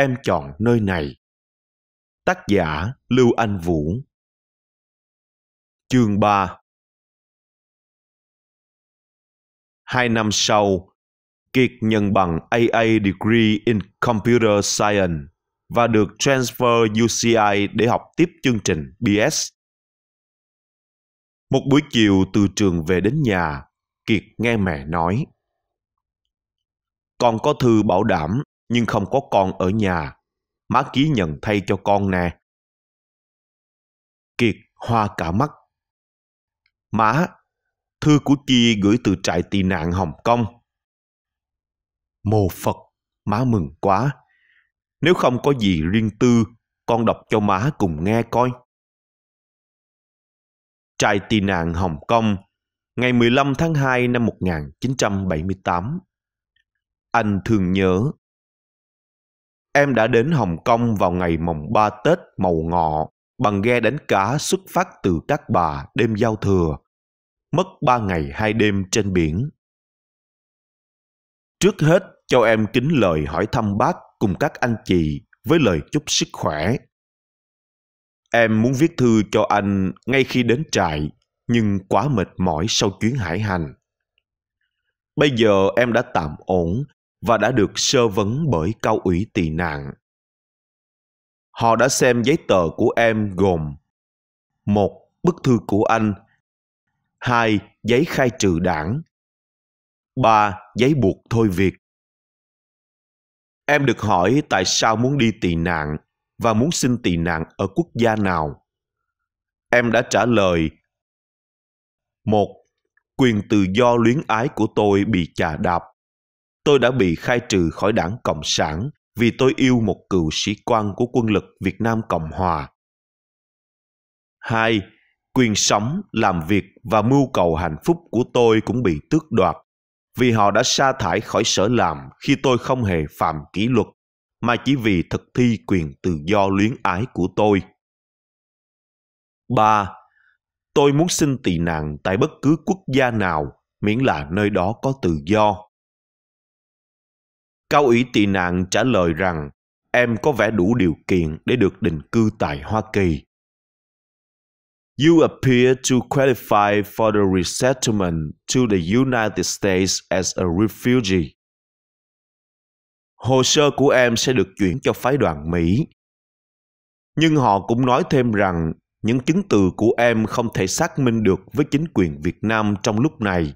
Em chọn nơi này. Tác giả Lưu Anh Vũ Chương 3 Hai năm sau, Kiệt nhận bằng AA Degree in Computer Science và được transfer UCI để học tiếp chương trình BS. Một buổi chiều từ trường về đến nhà, Kiệt nghe mẹ nói. Con có thư bảo đảm nhưng không có con ở nhà. Má ký nhận thay cho con nè. Kiệt hoa cả mắt. Má, thư của chi gửi từ trại tị nạn Hồng Kông. Mồ Phật, má mừng quá. Nếu không có gì riêng tư, con đọc cho má cùng nghe coi. Trại tị nạn Hồng Kông, ngày 15 tháng 2 năm 1978. Anh thường nhớ Em đã đến Hồng Kông vào ngày mồng 3 Tết Màu Ngọ bằng ghe đánh cá xuất phát từ Cát Bà đêm giao thừa, mất ba ngày hai đêm trên biển. Trước hết, cho em kính lời hỏi thăm bác cùng các anh chị với lời chúc sức khỏe. Em muốn viết thư cho anh ngay khi đến trại, nhưng quá mệt mỏi sau chuyến hải hành. Bây giờ em đã tạm ổn và đã được sơ vấn bởi cao ủy tị nạn. Họ đã xem giấy tờ của em gồm một Bức thư của anh 2. Giấy khai trừ đảng 3. Giấy buộc thôi việc Em được hỏi tại sao muốn đi tị nạn và muốn xin tị nạn ở quốc gia nào. Em đã trả lời một Quyền tự do luyến ái của tôi bị chà đạp tôi đã bị khai trừ khỏi đảng Cộng sản vì tôi yêu một cựu sĩ quan của quân lực Việt Nam Cộng Hòa. 2. Quyền sống, làm việc và mưu cầu hạnh phúc của tôi cũng bị tước đoạt vì họ đã sa thải khỏi sở làm khi tôi không hề phạm kỷ luật mà chỉ vì thực thi quyền tự do luyến ái của tôi. 3. Tôi muốn xin tị nạn tại bất cứ quốc gia nào miễn là nơi đó có tự do. Cao ủy tị nạn trả lời rằng em có vẻ đủ điều kiện để được định cư tại Hoa Kỳ. You appear to qualify for the resettlement to the United States as a refugee. Hồ sơ của em sẽ được chuyển cho phái đoàn Mỹ. Nhưng họ cũng nói thêm rằng những chứng từ của em không thể xác minh được với chính quyền Việt Nam trong lúc này.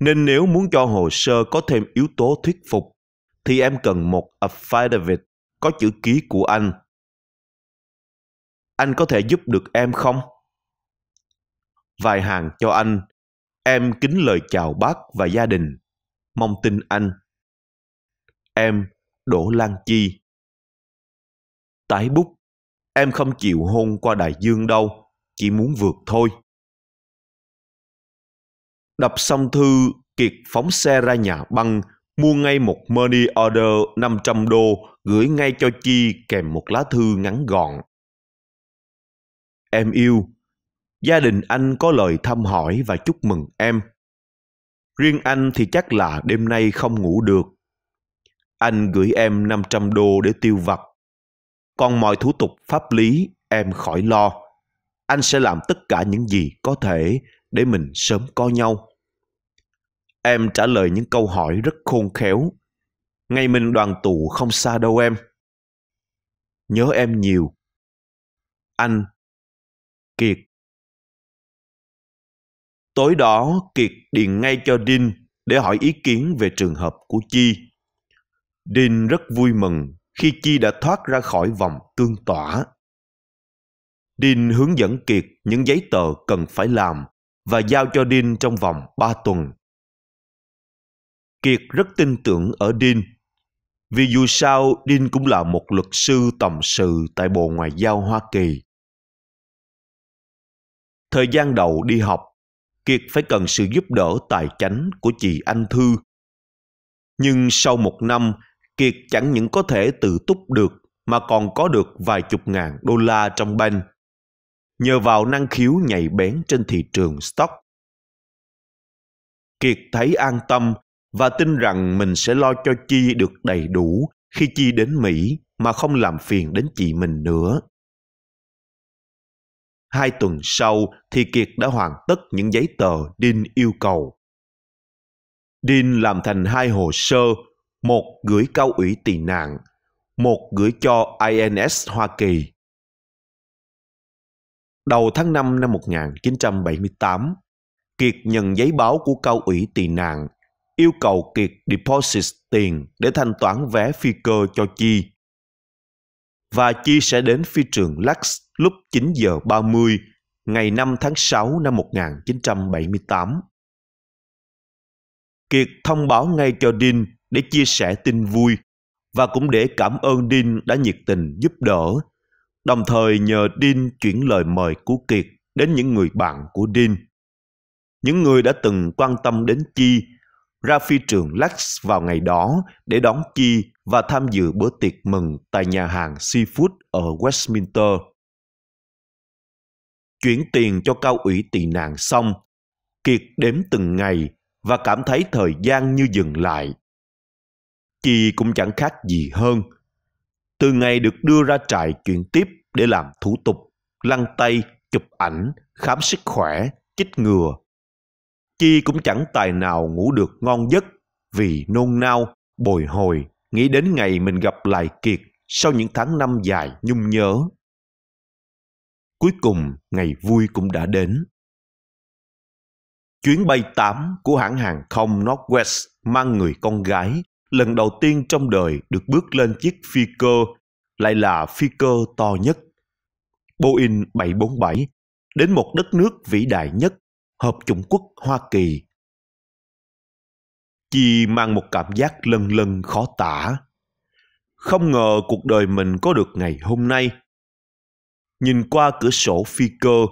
Nên nếu muốn cho hồ sơ có thêm yếu tố thuyết phục, thì em cần một affidavit có chữ ký của anh. Anh có thể giúp được em không? Vài hàng cho anh. Em kính lời chào bác và gia đình. Mong tin anh. Em, Đỗ Lan Chi. Tái bút. Em không chịu hôn qua đại dương đâu, chỉ muốn vượt thôi. Đập xong thư, Kiệt phóng xe ra nhà băng mua ngay một money order 500 đô gửi ngay cho Chi kèm một lá thư ngắn gọn. Em yêu, gia đình anh có lời thăm hỏi và chúc mừng em. Riêng anh thì chắc là đêm nay không ngủ được. Anh gửi em 500 đô để tiêu vặt. Còn mọi thủ tục pháp lý em khỏi lo. Anh sẽ làm tất cả những gì có thể để mình sớm có nhau. Em trả lời những câu hỏi rất khôn khéo. Ngày mình đoàn tụ không xa đâu em. Nhớ em nhiều. Anh. Kiệt. Tối đó, Kiệt điện ngay cho Đinh để hỏi ý kiến về trường hợp của Chi. Đinh rất vui mừng khi Chi đã thoát ra khỏi vòng tương tỏa. Dean hướng dẫn Kiệt những giấy tờ cần phải làm và giao cho Dean trong vòng 3 tuần. Kiệt rất tin tưởng ở Dean. Vì dù sao, Dean cũng là một luật sư tầm sự tại Bộ Ngoại giao Hoa Kỳ. Thời gian đầu đi học, Kiệt phải cần sự giúp đỡ tài chánh của chị Anh Thư. Nhưng sau một năm, Kiệt chẳng những có thể tự túc được mà còn có được vài chục ngàn đô la trong banh nhờ vào năng khiếu nhạy bén trên thị trường stock. Kiệt thấy an tâm và tin rằng mình sẽ lo cho Chi được đầy đủ khi Chi đến Mỹ mà không làm phiền đến chị mình nữa. Hai tuần sau thì Kiệt đã hoàn tất những giấy tờ Dean yêu cầu. Dean làm thành hai hồ sơ, một gửi cao ủy tị nạn, một gửi cho INS Hoa Kỳ. Đầu tháng 5 năm 1978, Kiệt nhận giấy báo của cao ủy tị nạn yêu cầu Kiệt deposit tiền để thanh toán vé phi cơ cho Chi. Và Chi sẽ đến phi trường Lux lúc 9 giờ 30 ngày 5 tháng 6 năm 1978. Kiệt thông báo ngay cho Dean để chia sẻ tin vui và cũng để cảm ơn Dean đã nhiệt tình giúp đỡ, đồng thời nhờ Dean chuyển lời mời của Kiệt đến những người bạn của Dean. Những người đã từng quan tâm đến Chi ra phi trường Lux vào ngày đó để đón Chi và tham dự bữa tiệc mừng tại nhà hàng Seafood ở Westminster. Chuyển tiền cho cao ủy tị nạn xong, Kiệt đếm từng ngày và cảm thấy thời gian như dừng lại. Chi cũng chẳng khác gì hơn. Từ ngày được đưa ra trại chuyển tiếp để làm thủ tục, lăn tay, chụp ảnh, khám sức khỏe, chích ngừa Chi cũng chẳng tài nào ngủ được ngon giấc vì nôn nao, bồi hồi, nghĩ đến ngày mình gặp lại Kiệt sau những tháng năm dài nhung nhớ. Cuối cùng, ngày vui cũng đã đến. Chuyến bay 8 của hãng hàng không Northwest mang người con gái lần đầu tiên trong đời được bước lên chiếc phi cơ, lại là phi cơ to nhất. Boeing 747 đến một đất nước vĩ đại nhất hợp chủng quốc Hoa Kỳ. Chi mang một cảm giác lân lân khó tả. Không ngờ cuộc đời mình có được ngày hôm nay. Nhìn qua cửa sổ phi cơ,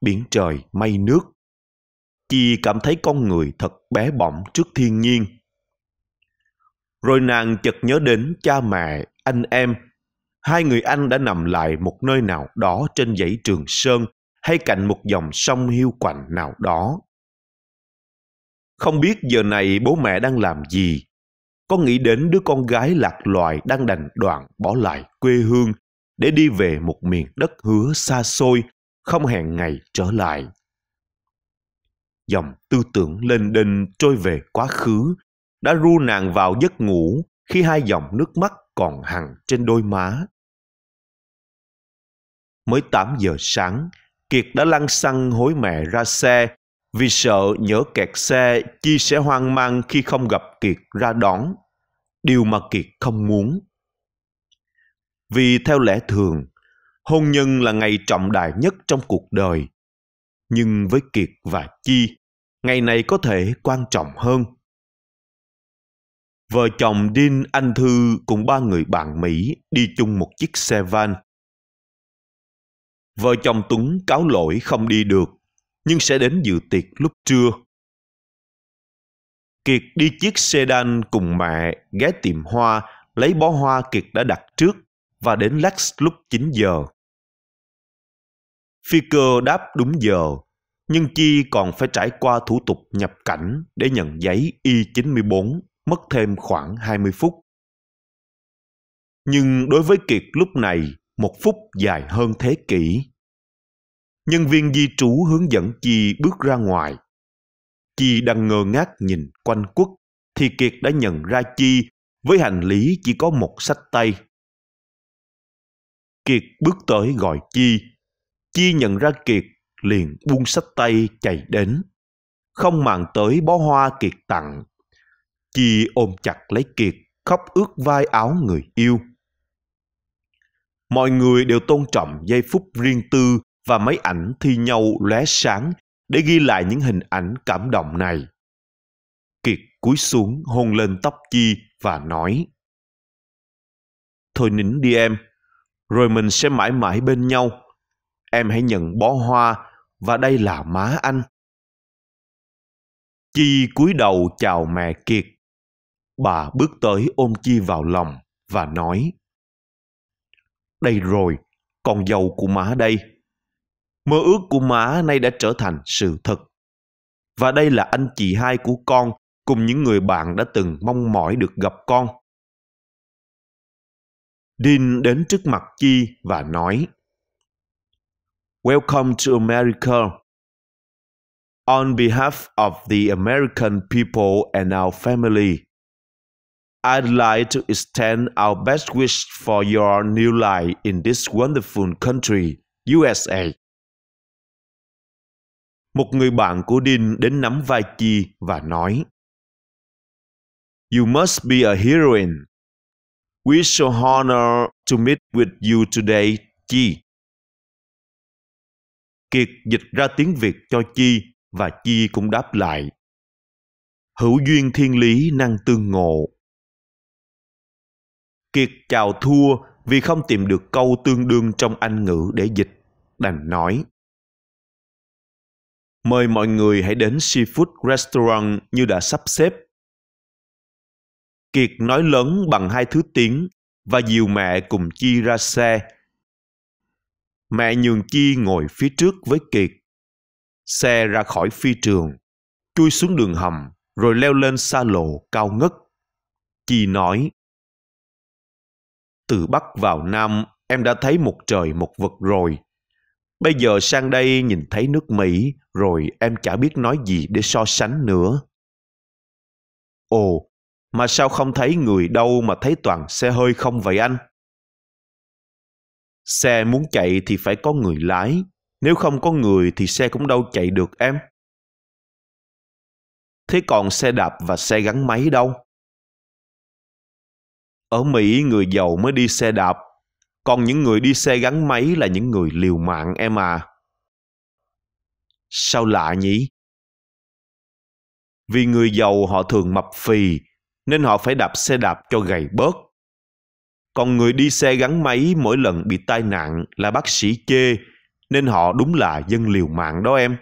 biển trời mây nước. Chi cảm thấy con người thật bé bỏng trước thiên nhiên. Rồi nàng chợt nhớ đến cha mẹ, anh em. Hai người anh đã nằm lại một nơi nào đó trên dãy Trường Sơn – hay cạnh một dòng sông hiu quạnh nào đó. Không biết giờ này bố mẹ đang làm gì. Có nghĩ đến đứa con gái lạc loài đang đành đoạn bỏ lại quê hương để đi về một miền đất hứa xa xôi, không hẹn ngày trở lại. Dòng tư tưởng lên đênh trôi về quá khứ, đã ru nàng vào giấc ngủ khi hai dòng nước mắt còn hằn trên đôi má. Mới 8 giờ sáng, Kiệt đã lăn xăng hối mẹ ra xe vì sợ nhỡ kẹt xe Chi sẽ hoang mang khi không gặp Kiệt ra đón. Điều mà Kiệt không muốn. Vì theo lẽ thường, hôn nhân là ngày trọng đại nhất trong cuộc đời. Nhưng với Kiệt và Chi, ngày này có thể quan trọng hơn. Vợ chồng Dean Anh Thư cùng ba người bạn Mỹ đi chung một chiếc xe van – Vợ chồng Tuấn cáo lỗi không đi được, nhưng sẽ đến dự tiệc lúc trưa. Kiệt đi chiếc sedan cùng mẹ ghé tiệm hoa lấy bó hoa Kiệt đã đặt trước và đến Lex lúc 9 giờ. Phi cơ đáp đúng giờ, nhưng Chi còn phải trải qua thủ tục nhập cảnh để nhận giấy Y94, mất thêm khoảng 20 phút. Nhưng đối với Kiệt lúc này, một phút dài hơn thế kỷ. Nhân viên di trú hướng dẫn Chi bước ra ngoài. Chi đang ngơ ngác nhìn quanh quất thì Kiệt đã nhận ra Chi với hành lý chỉ có một sách tay. Kiệt bước tới gọi Chi. Chi nhận ra Kiệt liền buông sách tay chạy đến. Không màng tới bó hoa Kiệt tặng. Chi ôm chặt lấy Kiệt khóc ướt vai áo người yêu mọi người đều tôn trọng giây phút riêng tư và máy ảnh thi nhau lóe sáng để ghi lại những hình ảnh cảm động này. Kiệt cúi xuống hôn lên tóc Chi và nói Thôi nín đi em, rồi mình sẽ mãi mãi bên nhau. Em hãy nhận bó hoa và đây là má anh. Chi cúi đầu chào mẹ Kiệt. Bà bước tới ôm Chi vào lòng và nói đây rồi, còn dầu của má đây. Mơ ước của má nay đã trở thành sự thật. Và đây là anh chị hai của con cùng những người bạn đã từng mong mỏi được gặp con. Dean đến trước mặt Chi và nói Welcome to America. On behalf of the American people and our family, I'd like to extend our best wish for your new life in this wonderful country, USA. Một người bạn của Dean đến nắm vai Chi và nói You must be a heroine. We so honored to meet with you today, Chi. Kiệt dịch ra tiếng Việt cho Chi và Chi cũng đáp lại. Hữu duyên thiên lý năng tương ngộ Kiệt chào thua vì không tìm được câu tương đương trong Anh ngữ để dịch, đành nói. Mời mọi người hãy đến Seafood Restaurant như đã sắp xếp. Kiệt nói lớn bằng hai thứ tiếng và dìu mẹ cùng Chi ra xe. Mẹ nhường Chi ngồi phía trước với Kiệt. Xe ra khỏi phi trường, chui xuống đường hầm rồi leo lên xa lộ cao ngất. Chi nói, từ Bắc vào Nam, em đã thấy một trời một vực rồi. Bây giờ sang đây nhìn thấy nước Mỹ, rồi em chả biết nói gì để so sánh nữa. Ồ, mà sao không thấy người đâu mà thấy toàn xe hơi không vậy anh? Xe muốn chạy thì phải có người lái, nếu không có người thì xe cũng đâu chạy được em. Thế còn xe đạp và xe gắn máy đâu? ở mỹ người giàu mới đi xe đạp còn những người đi xe gắn máy là những người liều mạng em à sao lạ nhỉ vì người giàu họ thường mập phì nên họ phải đạp xe đạp cho gầy bớt còn người đi xe gắn máy mỗi lần bị tai nạn là bác sĩ chê nên họ đúng là dân liều mạng đó em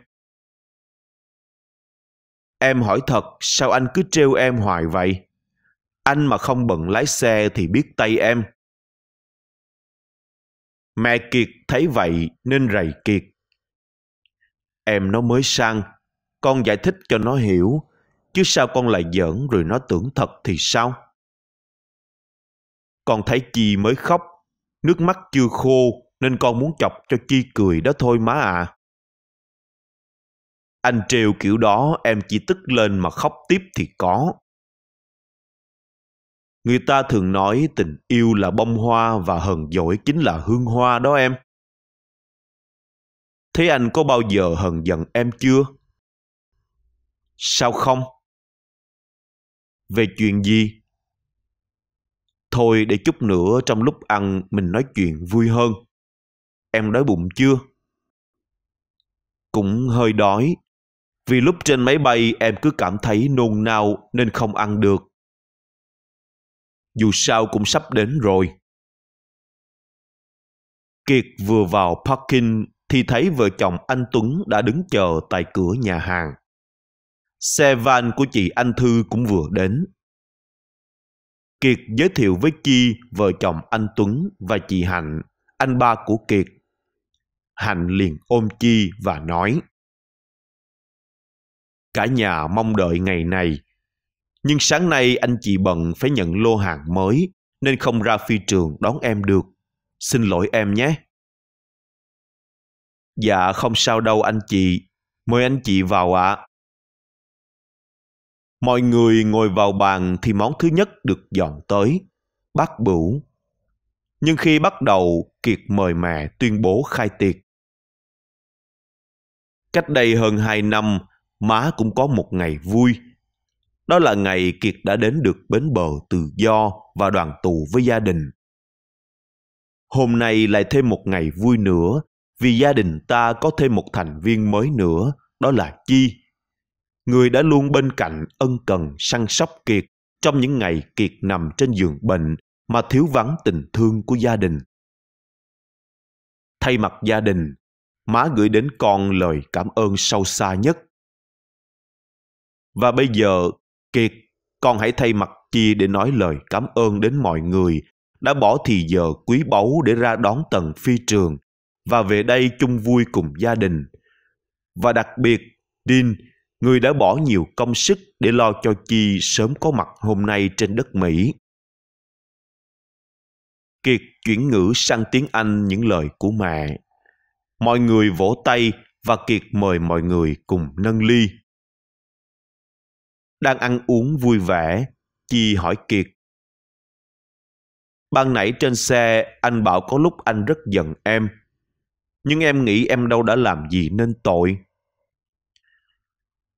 em hỏi thật sao anh cứ trêu em hoài vậy anh mà không bận lái xe thì biết tay em mẹ kiệt thấy vậy nên rầy kiệt em nó mới sang con giải thích cho nó hiểu chứ sao con lại giỡn rồi nó tưởng thật thì sao con thấy chi mới khóc nước mắt chưa khô nên con muốn chọc cho chi cười đó thôi má à anh trêu kiểu đó em chỉ tức lên mà khóc tiếp thì có Người ta thường nói tình yêu là bông hoa và hờn dỗi chính là hương hoa đó em. Thế anh có bao giờ hờn giận em chưa? Sao không? Về chuyện gì? Thôi để chút nữa trong lúc ăn mình nói chuyện vui hơn. Em đói bụng chưa? Cũng hơi đói. Vì lúc trên máy bay em cứ cảm thấy nôn nao nên không ăn được dù sao cũng sắp đến rồi. Kiệt vừa vào parking thì thấy vợ chồng anh Tuấn đã đứng chờ tại cửa nhà hàng. Xe van của chị Anh Thư cũng vừa đến. Kiệt giới thiệu với Chi, vợ chồng anh Tuấn và chị Hạnh, anh ba của Kiệt. Hạnh liền ôm Chi và nói. Cả nhà mong đợi ngày này nhưng sáng nay anh chị bận phải nhận lô hàng mới nên không ra phi trường đón em được. Xin lỗi em nhé. Dạ không sao đâu anh chị. Mời anh chị vào ạ. À. Mọi người ngồi vào bàn thì món thứ nhất được dọn tới, bát bửu. Nhưng khi bắt đầu, Kiệt mời mẹ tuyên bố khai tiệc. Cách đây hơn hai năm, má cũng có một ngày vui đó là ngày Kiệt đã đến được bến bờ tự do và đoàn tụ với gia đình. Hôm nay lại thêm một ngày vui nữa vì gia đình ta có thêm một thành viên mới nữa, đó là Chi. Người đã luôn bên cạnh ân cần săn sóc Kiệt trong những ngày Kiệt nằm trên giường bệnh mà thiếu vắng tình thương của gia đình. Thay mặt gia đình, má gửi đến con lời cảm ơn sâu xa nhất. Và bây giờ kiệt, con hãy thay mặt Chi để nói lời cảm ơn đến mọi người đã bỏ thì giờ quý báu để ra đón tầng phi trường và về đây chung vui cùng gia đình. Và đặc biệt, Dean, người đã bỏ nhiều công sức để lo cho Chi sớm có mặt hôm nay trên đất Mỹ. Kiệt chuyển ngữ sang tiếng Anh những lời của mẹ. Mọi người vỗ tay và Kiệt mời mọi người cùng nâng ly đang ăn uống vui vẻ chi hỏi kiệt ban nãy trên xe anh bảo có lúc anh rất giận em nhưng em nghĩ em đâu đã làm gì nên tội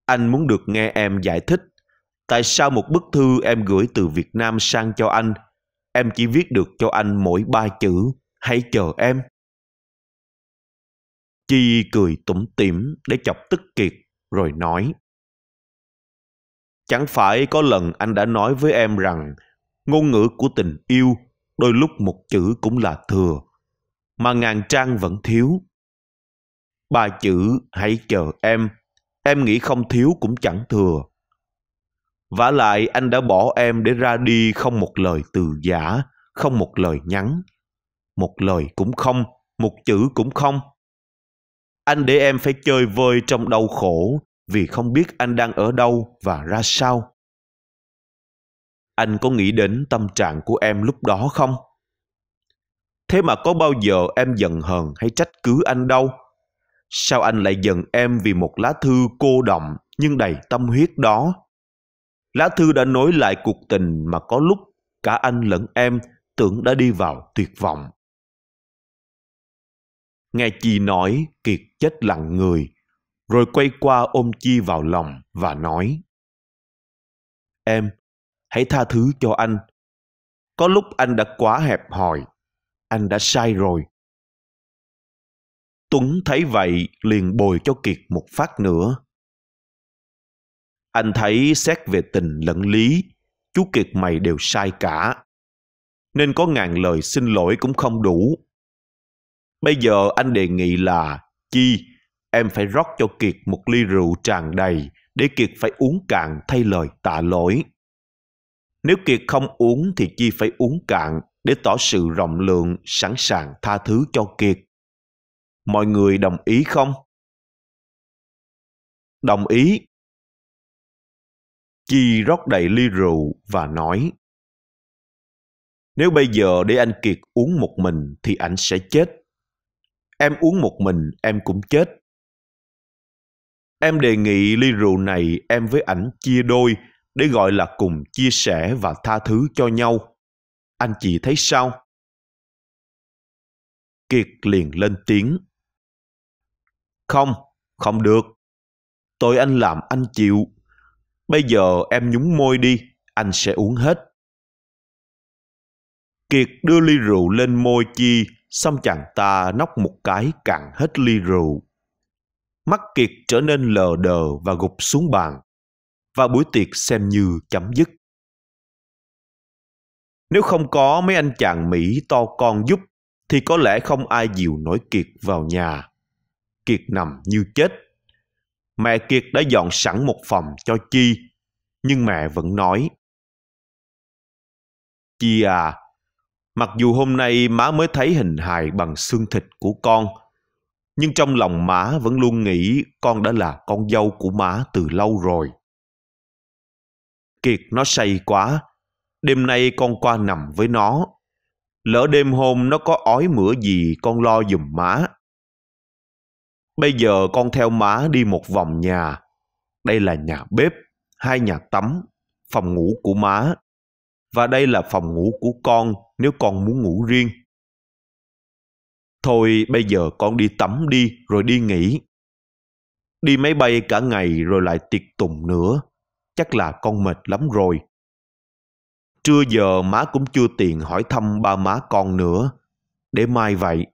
anh muốn được nghe em giải thích tại sao một bức thư em gửi từ việt nam sang cho anh em chỉ viết được cho anh mỗi ba chữ hãy chờ em chi cười tủm tỉm để chọc tức kiệt rồi nói Chẳng phải có lần anh đã nói với em rằng ngôn ngữ của tình yêu đôi lúc một chữ cũng là thừa, mà ngàn trang vẫn thiếu. Ba chữ hãy chờ em, em nghĩ không thiếu cũng chẳng thừa. vả lại anh đã bỏ em để ra đi không một lời từ giả, không một lời nhắn. Một lời cũng không, một chữ cũng không. Anh để em phải chơi vơi trong đau khổ, vì không biết anh đang ở đâu và ra sao anh có nghĩ đến tâm trạng của em lúc đó không thế mà có bao giờ em giận hờn hay trách cứ anh đâu sao anh lại giận em vì một lá thư cô động nhưng đầy tâm huyết đó lá thư đã nối lại cuộc tình mà có lúc cả anh lẫn em tưởng đã đi vào tuyệt vọng nghe chị nói kiệt chết lặng người rồi quay qua ôm chi vào lòng và nói em hãy tha thứ cho anh có lúc anh đã quá hẹp hòi anh đã sai rồi tuấn thấy vậy liền bồi cho kiệt một phát nữa anh thấy xét về tình lẫn lý chú kiệt mày đều sai cả nên có ngàn lời xin lỗi cũng không đủ bây giờ anh đề nghị là chi em phải rót cho Kiệt một ly rượu tràn đầy để Kiệt phải uống cạn thay lời tạ lỗi. Nếu Kiệt không uống thì Chi phải uống cạn để tỏ sự rộng lượng sẵn sàng tha thứ cho Kiệt. Mọi người đồng ý không? Đồng ý. Chi rót đầy ly rượu và nói Nếu bây giờ để anh Kiệt uống một mình thì anh sẽ chết. Em uống một mình em cũng chết. Em đề nghị ly rượu này em với ảnh chia đôi để gọi là cùng chia sẻ và tha thứ cho nhau. Anh chị thấy sao? Kiệt liền lên tiếng. Không, không được. Tội anh làm anh chịu. Bây giờ em nhúng môi đi, anh sẽ uống hết. Kiệt đưa ly rượu lên môi Chi, xong chàng ta nóc một cái cạn hết ly rượu mắt kiệt trở nên lờ đờ và gục xuống bàn, và buổi tiệc xem như chấm dứt. Nếu không có mấy anh chàng Mỹ to con giúp, thì có lẽ không ai dìu nổi Kiệt vào nhà. Kiệt nằm như chết. Mẹ Kiệt đã dọn sẵn một phòng cho Chi, nhưng mẹ vẫn nói. Chi à, mặc dù hôm nay má mới thấy hình hài bằng xương thịt của con, nhưng trong lòng má vẫn luôn nghĩ con đã là con dâu của má từ lâu rồi kiệt nó say quá đêm nay con qua nằm với nó lỡ đêm hôm nó có ói mửa gì con lo giùm má bây giờ con theo má đi một vòng nhà đây là nhà bếp hai nhà tắm phòng ngủ của má và đây là phòng ngủ của con nếu con muốn ngủ riêng Thôi bây giờ con đi tắm đi rồi đi nghỉ. Đi máy bay cả ngày rồi lại tiệc tùng nữa. Chắc là con mệt lắm rồi. Trưa giờ má cũng chưa tiền hỏi thăm ba má con nữa. Để mai vậy.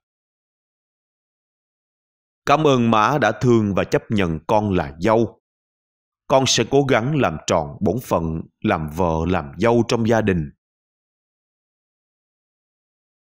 Cảm ơn má đã thương và chấp nhận con là dâu. Con sẽ cố gắng làm tròn bổn phận làm vợ làm dâu trong gia đình